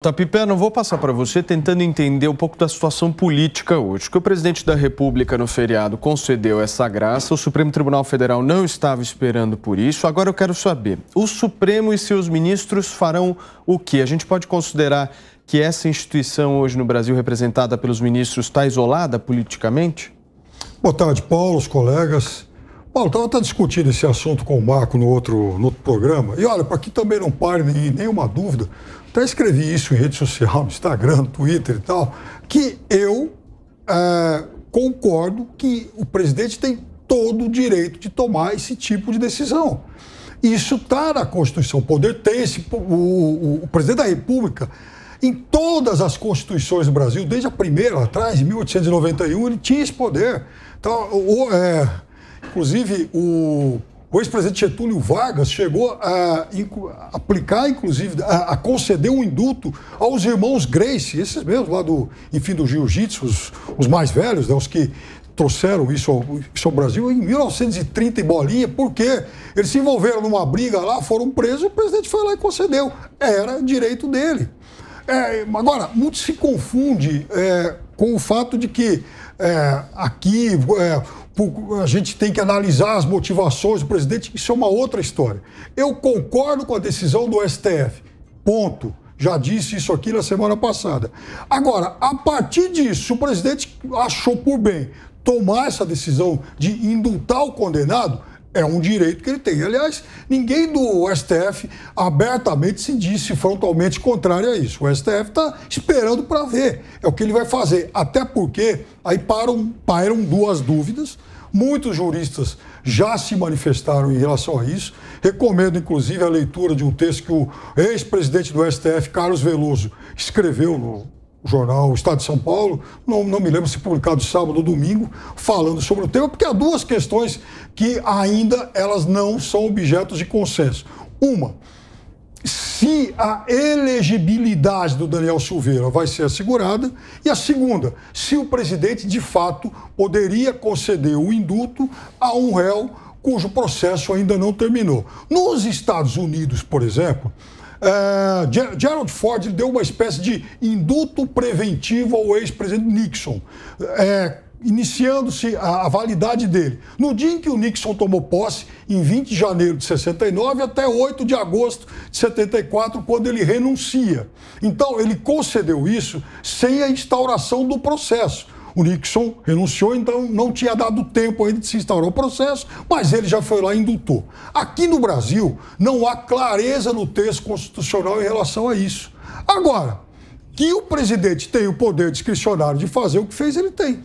Tapipé, tá, não vou passar para você tentando entender um pouco da situação política hoje. Que o presidente da República no feriado concedeu essa graça, o Supremo Tribunal Federal não estava esperando por isso. Agora eu quero saber, o Supremo e seus ministros farão o que? A gente pode considerar que essa instituição hoje no Brasil representada pelos ministros está isolada politicamente? Boa tarde, Paulo, os colegas. Paulo, estava até discutindo esse assunto com o Marco no outro, no outro programa. E olha, para que também não pare nem, nenhuma dúvida, até escrevi isso em rede social, no Instagram, no Twitter e tal, que eu é, concordo que o presidente tem todo o direito de tomar esse tipo de decisão. Isso está na Constituição. O poder tem esse. O, o, o, presidente da República, em todas as constituições do Brasil, desde a primeira lá atrás, em 1891, ele tinha esse poder. Então, o, é, Inclusive, o, o ex-presidente Getúlio Vargas chegou a aplicar, inclusive, a, a, conceder um indulto aos irmãos Grace, esses mesmos lá do, enfim, do jiu-jitsu, os, os, mais velhos, né, os que trouxeram isso ao, isso ao, Brasil em 1930 em bolinha, porque eles se envolveram numa briga lá, foram presos, o presidente foi lá e concedeu. Era direito dele. É, agora, muito se confunde é, com o fato de que é, aqui é, Tipo, a gente tem que analisar as motivações do presidente, isso é uma outra história. Eu concordo com a decisão do STF. Ponto. Já disse isso aqui na semana passada. Agora, a partir disso, o presidente achou por bem tomar essa decisão de indultar o condenado, é um direito que ele tem. Aliás, ninguém do STF abertamente se disse frontalmente contrário a isso. O STF está esperando para ver. É o que ele vai fazer. Até porque aí param, param duas dúvidas. Muitos juristas já se manifestaram em relação a isso. Recomendo, inclusive, a leitura de um texto que o ex-presidente do STF, Carlos Veloso, escreveu no jornal Estado de São Paulo, não, não me lembro se publicado sábado ou domingo, falando sobre o tema, porque há duas questões que ainda elas não são objetos de consenso. Uma, se a elegibilidade do Daniel Silveira vai ser assegurada, e a segunda, se o presidente de fato poderia conceder o indulto a um réu cujo processo ainda não terminou. Nos Estados Unidos, por exemplo, Uh, Gerald Ford deu uma espécie de induto preventivo ao ex-presidente Nixon. É, iniciando-se a, a, validade dele. No dia em que o Nixon tomou posse, em 20 de janeiro de 69 até 8 de agosto de 74, quando ele renuncia. Então, ele concedeu isso sem a instauração do processo. O Nixon renunciou, então não tinha dado tempo ainda de se instaurar o processo, mas ele já foi lá e indutou. Aqui no Brasil, não há clareza no texto constitucional em relação a isso. Agora, que o presidente tem o poder discricionário de fazer o que fez, ele tem.